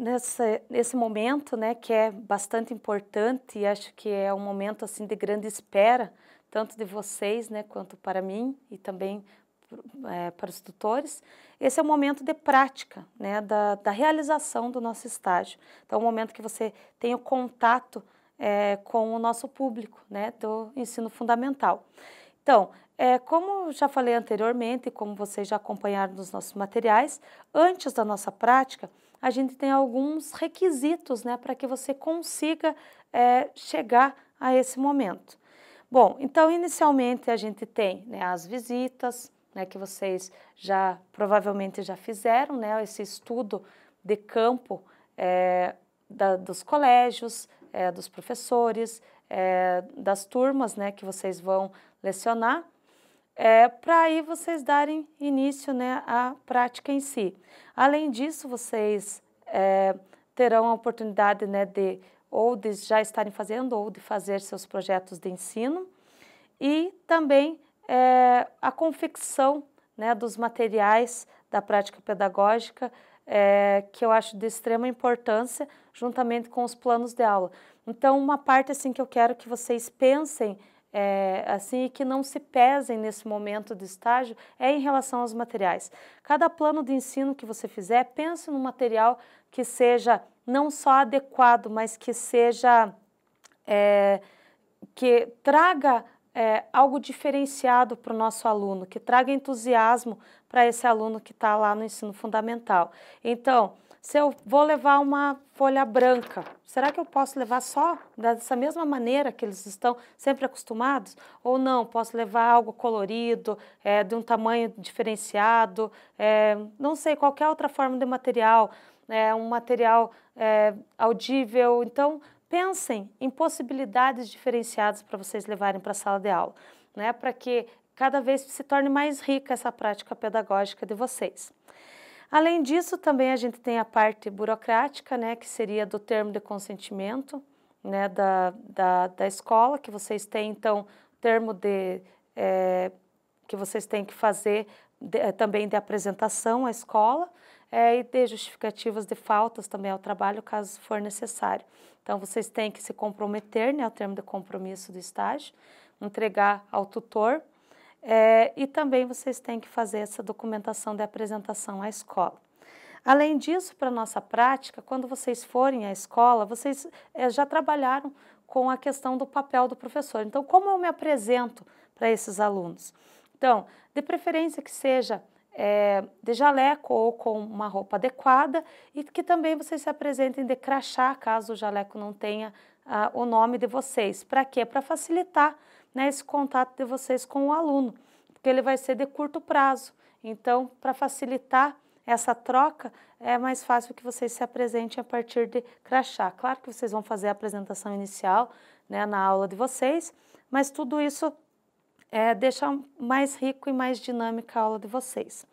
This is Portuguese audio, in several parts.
nessa, nesse momento, né, que é bastante importante e acho que é um momento assim de grande espera, tanto de vocês, né, quanto para mim e também é, para os tutores, esse é o momento de prática, né, da, da realização do nosso estágio. Então, é o momento que você tem o contato é, com o nosso público, né, do ensino fundamental. Então, é, como já falei anteriormente, como vocês já acompanharam nos nossos materiais, antes da nossa prática, a gente tem alguns requisitos né, para que você consiga é, chegar a esse momento. Bom, então inicialmente a gente tem né, as visitas, né, que vocês já provavelmente já fizeram, né, esse estudo de campo é, da, dos colégios, é, dos professores, é, das turmas né, que vocês vão lecionar é, para aí vocês darem início né, à prática em si. Além disso, vocês é, terão a oportunidade né, de ou de já estarem fazendo ou de fazer seus projetos de ensino e também é, a confecção né, dos materiais da prática pedagógica, é, que eu acho de extrema importância, juntamente com os planos de aula. Então, uma parte assim que eu quero que vocês pensem é, assim, que não se pesem nesse momento de estágio é em relação aos materiais. Cada plano de ensino que você fizer, pense num material que seja não só adequado, mas que seja é, que traga é, algo diferenciado para o nosso aluno, que traga entusiasmo para esse aluno que está lá no ensino fundamental. Então, se eu vou levar uma folha branca, será que eu posso levar só dessa mesma maneira que eles estão sempre acostumados? Ou não, posso levar algo colorido, é, de um tamanho diferenciado, é, não sei, qualquer outra forma de material, é, um material é, audível. Então, pensem em possibilidades diferenciadas para vocês levarem para a sala de aula, né? para que cada vez se torne mais rica essa prática pedagógica de vocês. Além disso, também a gente tem a parte burocrática, né, que seria do termo de consentimento né, da, da, da escola, que vocês têm, então, termo de, é, que vocês têm que fazer de, eh, também de apresentação à escola, é, e dê justificativas de faltas também ao trabalho, caso for necessário. Então, vocês têm que se comprometer, né, ao termo de compromisso do estágio, entregar ao tutor é, e também vocês têm que fazer essa documentação de apresentação à escola. Além disso, para nossa prática, quando vocês forem à escola, vocês é, já trabalharam com a questão do papel do professor. Então, como eu me apresento para esses alunos? Então, de preferência que seja é, de jaleco ou com uma roupa adequada e que também vocês se apresentem de crachá, caso o jaleco não tenha ah, o nome de vocês. Para quê? Para facilitar né, esse contato de vocês com o aluno, porque ele vai ser de curto prazo. Então, para facilitar essa troca, é mais fácil que vocês se apresentem a partir de crachá. Claro que vocês vão fazer a apresentação inicial né, na aula de vocês, mas tudo isso é, deixar mais rico e mais dinâmica a aula de vocês.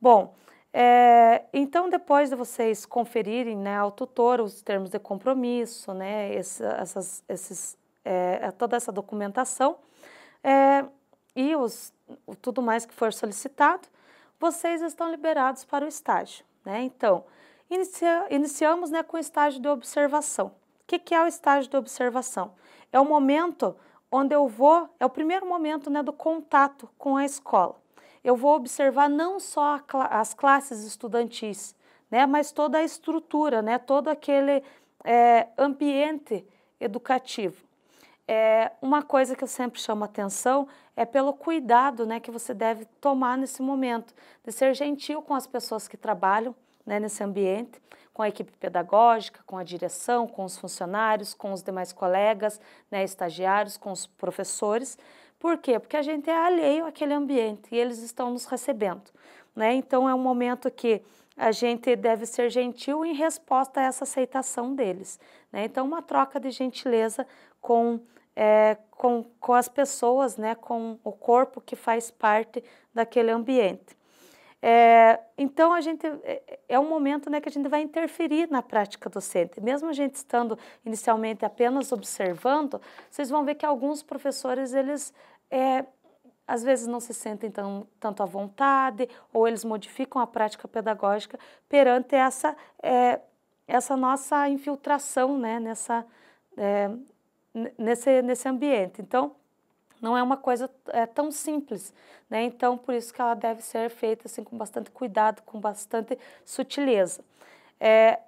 Bom, é, então, depois de vocês conferirem né, ao tutor os termos de compromisso, né, esse, essas, esses, é, é, toda essa documentação é, e os, tudo mais que for solicitado, vocês estão liberados para o estágio. Né? Então, inicia, iniciamos né, com o estágio de observação. O que, que é o estágio de observação? É o momento onde eu vou, é o primeiro momento né, do contato com a escola. Eu vou observar não só as classes estudantis, né, mas toda a estrutura, né, todo aquele é, ambiente educativo. É, uma coisa que eu sempre chamo atenção é pelo cuidado né, que você deve tomar nesse momento, de ser gentil com as pessoas que trabalham né, nesse ambiente, com a equipe pedagógica, com a direção, com os funcionários, com os demais colegas, né, estagiários, com os professores. Por quê? Porque a gente é alheio àquele ambiente e eles estão nos recebendo. Né? Então é um momento que a gente deve ser gentil em resposta a essa aceitação deles. Né? Então, uma troca de gentileza com, é, com, com as pessoas, né? com o corpo que faz parte daquele ambiente. É, então, a gente é, é um momento né, que a gente vai interferir na prática docente. Mesmo a gente estando inicialmente apenas observando, vocês vão ver que alguns professores, eles é, às vezes não se sentem tão, tanto à vontade ou eles modificam a prática pedagógica perante essa, é, essa nossa infiltração né, nessa, é, nesse, nesse ambiente. Então, não é uma coisa é, tão simples, né? Então, por isso que ela deve ser feita assim com bastante cuidado, com bastante sutileza. É,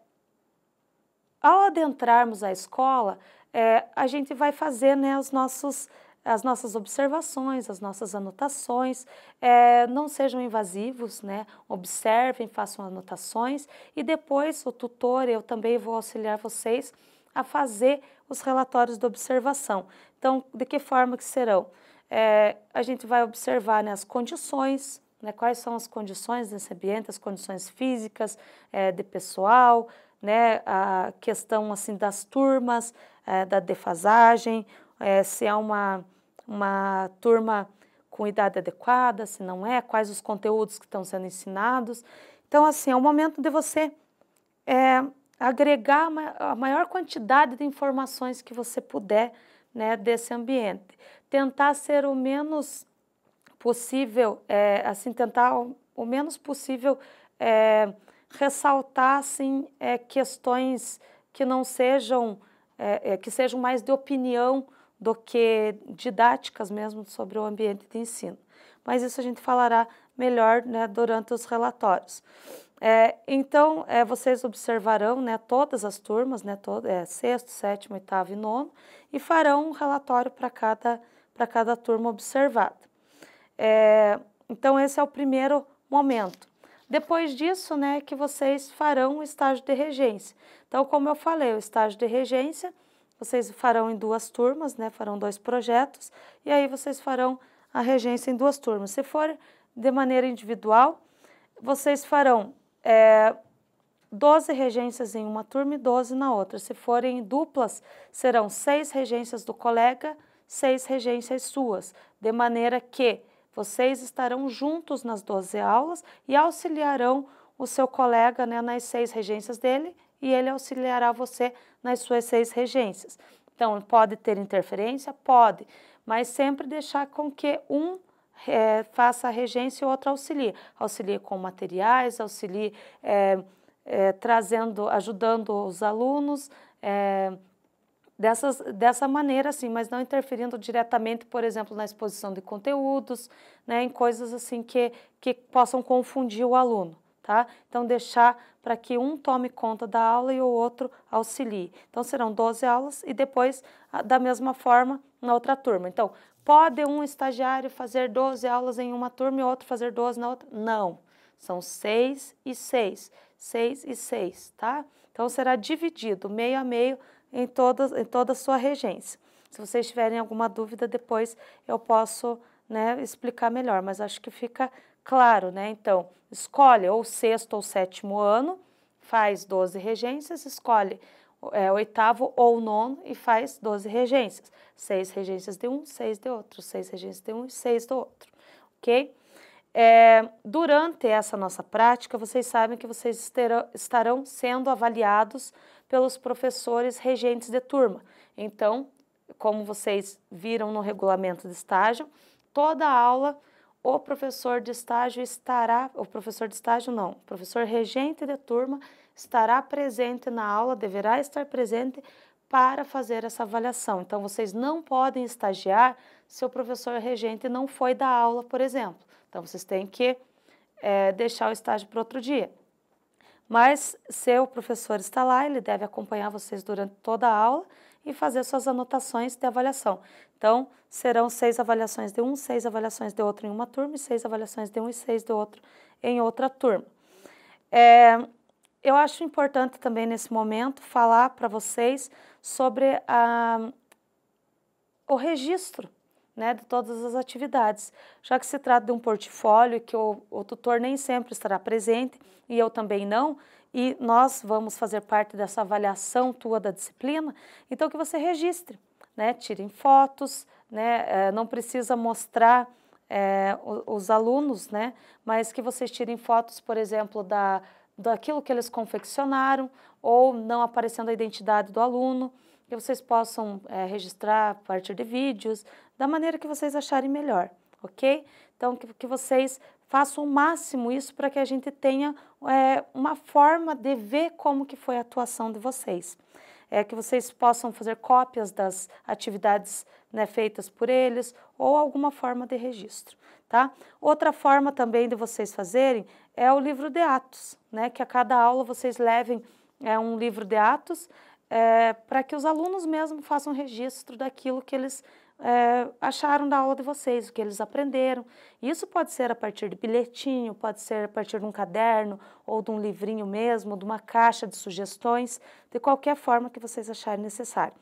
ao adentrarmos a escola, é, a gente vai fazer né, os nossos, as nossas observações, as nossas anotações. É, não sejam invasivos, né? observem, façam anotações e depois o tutor, eu também vou auxiliar vocês a fazer os relatórios de observação. Então, de que forma que serão? É, a gente vai observar né, as condições, né, quais são as condições desse ambiente, as condições físicas, é, de pessoal, né, a questão assim das turmas, é, da defasagem, é, se é uma, uma turma com idade adequada, se não é, quais os conteúdos que estão sendo ensinados. Então, assim, é o momento de você é, agregar a maior quantidade de informações que você puder né, desse ambiente. Tentar ser o menos possível, é, assim, tentar o, o menos possível é, ressaltar, assim, é, questões que não sejam, que sejam mais de opinião do que didáticas mesmo sobre o ambiente de ensino. Mas isso a gente falará melhor né, durante os relatórios. É, então, é, vocês observarão né, todas as turmas, né, todo, é, sexto, sétimo, oitavo e nono, e farão um relatório para cada, cada turma observada. É, então, esse é o primeiro momento. Depois disso, né, que vocês farão o estágio de regência. Então, como eu falei, o estágio de regência, vocês farão em duas turmas, né, farão dois projetos, e aí vocês farão a regência em duas turmas. Se for de maneira individual, vocês farão é, 12 regências em uma turma e 12 na outra. Se forem duplas, serão seis regências do colega, seis regências suas, de maneira que vocês estarão juntos nas 12 aulas e auxiliarão o seu colega né, nas seis regências dele e ele auxiliará você nas suas seis regências. Então, pode ter interferência? Pode, mas sempre deixar com que um é, faça a regência ou outra auxilie. Auxilie com materiais, auxilie é, é, trazendo, ajudando os alunos, é, dessas, dessa maneira, assim, mas não interferindo diretamente, por exemplo, na exposição de conteúdos, né, em coisas assim que, que possam confundir o aluno. Tá? Então, deixar para que um tome conta da aula e o outro auxilie. Então serão 12 aulas e depois, da mesma forma, na outra turma. Então, pode um estagiário fazer 12 aulas em uma turma e outro fazer 12 na outra? Não. São 6 e 6. 6 e 6, tá? Então será dividido meio a meio em, todas, em toda a sua regência. Se vocês tiverem alguma dúvida, depois eu posso né, explicar melhor, mas acho que fica claro, né? Então, escolhe ou sexto ou sétimo ano, faz 12 regências, escolhe é, oitavo ou nono e faz 12 regências. Seis regências de um, seis de outro, seis regências de um e seis do outro, ok? É, durante essa nossa prática, vocês sabem que vocês estarão sendo avaliados pelos professores regentes de turma. Então, como vocês viram no regulamento de estágio, toda aula o professor de estágio estará, o professor de estágio não, o professor regente de turma estará presente na aula, deverá estar presente para fazer essa avaliação. Então, vocês não podem estagiar se o professor regente não foi da aula, por exemplo. Então, vocês têm que é, deixar o estágio para outro dia. Mas, se o professor está lá, ele deve acompanhar vocês durante toda a aula e fazer suas anotações de avaliação. Então, serão seis avaliações de um, seis avaliações de outro em uma turma, e seis avaliações de um e seis de outro em outra turma. É, eu acho importante também nesse momento falar para vocês sobre a, o registro né, de todas as atividades, já que se trata de um portfólio que o, o tutor nem sempre estará presente e eu também não, e nós vamos fazer parte dessa avaliação tua da disciplina, então que você registre, né? Tirem fotos, né? É, não precisa mostrar é, eh, os, os alunos, né? Mas que vocês tirem fotos, por exemplo, da, daquilo que eles confeccionaram ou não aparecendo a identidade do aluno que vocês possam é, registrar a partir de vídeos, da maneira que vocês acharem melhor, ok? Então, que, que vocês façam o máximo isso para que a gente tenha é, uma forma de ver como que foi a atuação de vocês. É, que vocês possam fazer cópias das atividades né, feitas por eles ou alguma forma de registro. Tá? Outra forma também de vocês fazerem é o livro de atos, né, que a cada aula vocês levem é, um livro de atos é, para que os alunos mesmo façam registro daquilo que eles é, acharam da aula de vocês, o que eles aprenderam. Isso pode ser a partir de bilhetinho, pode ser a partir de um caderno, ou de um livrinho mesmo, de uma caixa de sugestões, de qualquer forma que vocês acharem necessário.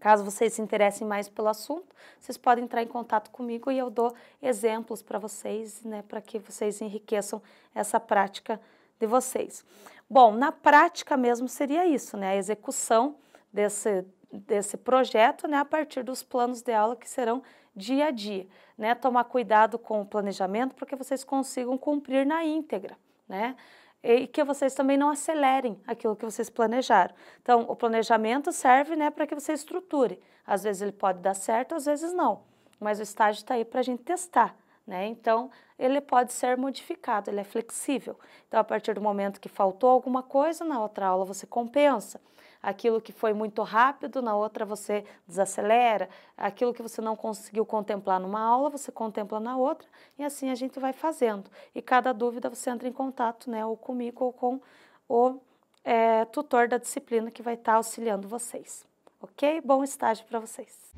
Caso vocês se interessem mais pelo assunto, vocês podem entrar em contato comigo e eu dou exemplos para vocês, né, para que vocês enriqueçam essa prática de vocês. Bom, na prática mesmo seria isso, né? A execução desse, desse projeto, né? A partir dos planos de aula que serão dia a dia, né? Tomar cuidado com o planejamento para que vocês consigam cumprir na íntegra, né? E que vocês também não acelerem aquilo que vocês planejaram. Então, o planejamento serve né, para que você estruture. Às vezes ele pode dar certo, às vezes não. Mas o estágio está aí para a gente testar. Né? Então, ele pode ser modificado, ele é flexível. Então, a partir do momento que faltou alguma coisa, na outra aula você compensa. Aquilo que foi muito rápido, na outra você desacelera. Aquilo que você não conseguiu contemplar numa aula, você contempla na outra. E assim a gente vai fazendo. E cada dúvida você entra em contato, né, ou comigo ou com o é, tutor da disciplina que vai estar tá auxiliando vocês. Ok? Bom estágio para vocês.